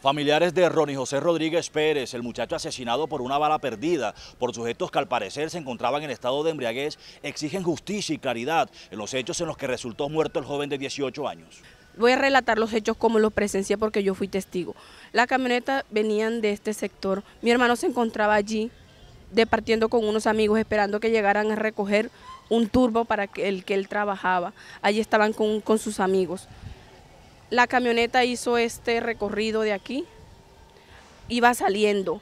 Familiares de Ronnie José Rodríguez Pérez, el muchacho asesinado por una bala perdida por sujetos que al parecer se encontraban en estado de embriaguez, exigen justicia y claridad en los hechos en los que resultó muerto el joven de 18 años. Voy a relatar los hechos como los presencié porque yo fui testigo. La camioneta venían de este sector. Mi hermano se encontraba allí departiendo con unos amigos esperando que llegaran a recoger un turbo para el que él trabajaba. Allí estaban con, con sus amigos la camioneta hizo este recorrido de aquí, iba saliendo,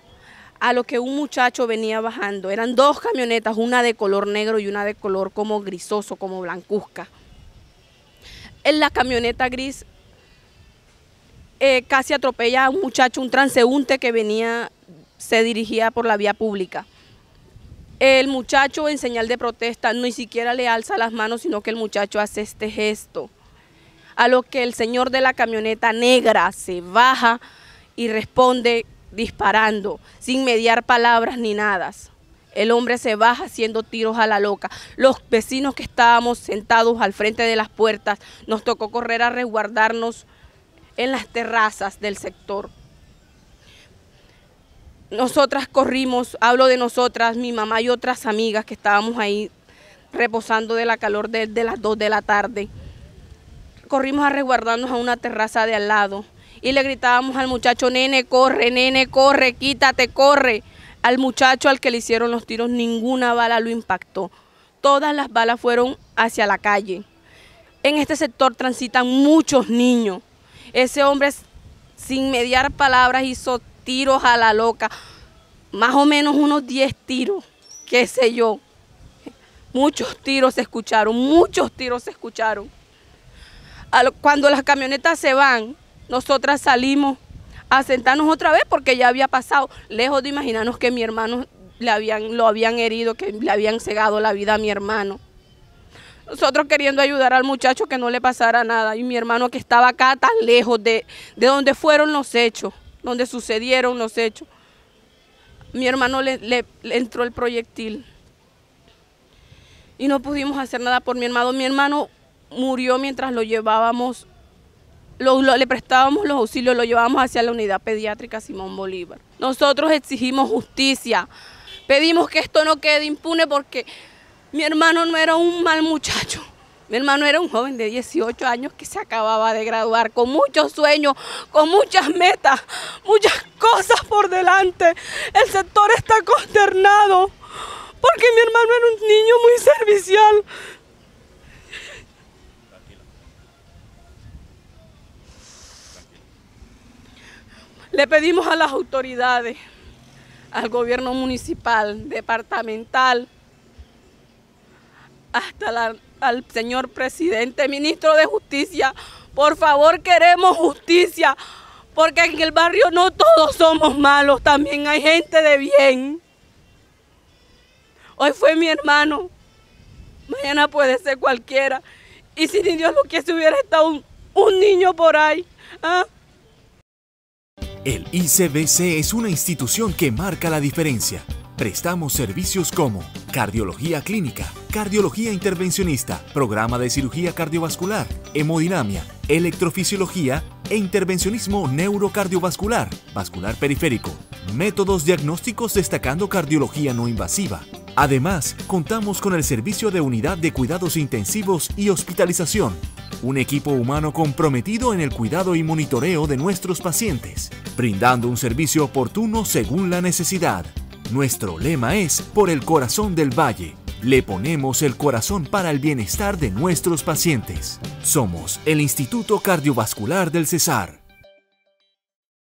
a lo que un muchacho venía bajando. Eran dos camionetas, una de color negro y una de color como grisoso, como blancuzca. En la camioneta gris eh, casi atropella a un muchacho, un transeúnte que venía, se dirigía por la vía pública. El muchacho en señal de protesta ni siquiera le alza las manos, sino que el muchacho hace este gesto a lo que el señor de la camioneta negra se baja y responde disparando, sin mediar palabras ni nada. El hombre se baja haciendo tiros a la loca. Los vecinos que estábamos sentados al frente de las puertas, nos tocó correr a resguardarnos en las terrazas del sector. Nosotras corrimos, hablo de nosotras, mi mamá y otras amigas que estábamos ahí reposando de la calor de las dos de la tarde corrimos a resguardarnos a una terraza de al lado y le gritábamos al muchacho, nene, corre, nene, corre, quítate, corre. Al muchacho al que le hicieron los tiros, ninguna bala lo impactó. Todas las balas fueron hacia la calle. En este sector transitan muchos niños. Ese hombre, sin mediar palabras, hizo tiros a la loca. Más o menos unos 10 tiros, qué sé yo. Muchos tiros se escucharon, muchos tiros se escucharon cuando las camionetas se van, nosotras salimos a sentarnos otra vez porque ya había pasado, lejos de imaginarnos que mi hermano le habían, lo habían herido, que le habían cegado la vida a mi hermano. Nosotros queriendo ayudar al muchacho que no le pasara nada y mi hermano que estaba acá tan lejos de, donde fueron los hechos, donde sucedieron los hechos. Mi hermano le, le entró el proyectil y no pudimos hacer nada por mi hermano. Mi hermano murió mientras lo llevábamos, le prestábamos los auxilios, lo llevamos hacia la unidad pediátrica Simón Bolívar. Nosotros exigimos justicia, pedimos que esto no quede impune porque mi hermano no era un mal muchacho. Mi hermano era un joven de 18 años que se acababa de graduar con muchos sueños, con muchas metas, muchas cosas por delante. El sector está consternado porque mi hermano era un niño muy servicial, Le pedimos a las autoridades, al gobierno municipal, departamental, hasta al señor presidente, ministro de Justicia, por favor queremos justicia, porque en el barrio no todos somos malos, también hay gente de bien. Hoy fue mi hermano, mañana puede ser cualquiera. Y si ni Dios lo que hubiera estado un, niño por ahí. ¿ah? El ICBC es una institución que marca la diferencia. Prestamos servicios como cardiología clínica, cardiología intervencionista, programa de cirugía cardiovascular, hemodinamia, electrofisiología e intervencionismo neurocardiovascular, vascular periférico, métodos diagnósticos destacando cardiología no invasiva. Además, contamos con el servicio de unidad de cuidados intensivos y hospitalización, un equipo humano comprometido en el cuidado y monitoreo de nuestros pacientes, brindando un servicio oportuno según la necesidad. Nuestro lema es Por el corazón del valle. Le ponemos el corazón para el bienestar de nuestros pacientes. Somos el Instituto Cardiovascular del Cesar.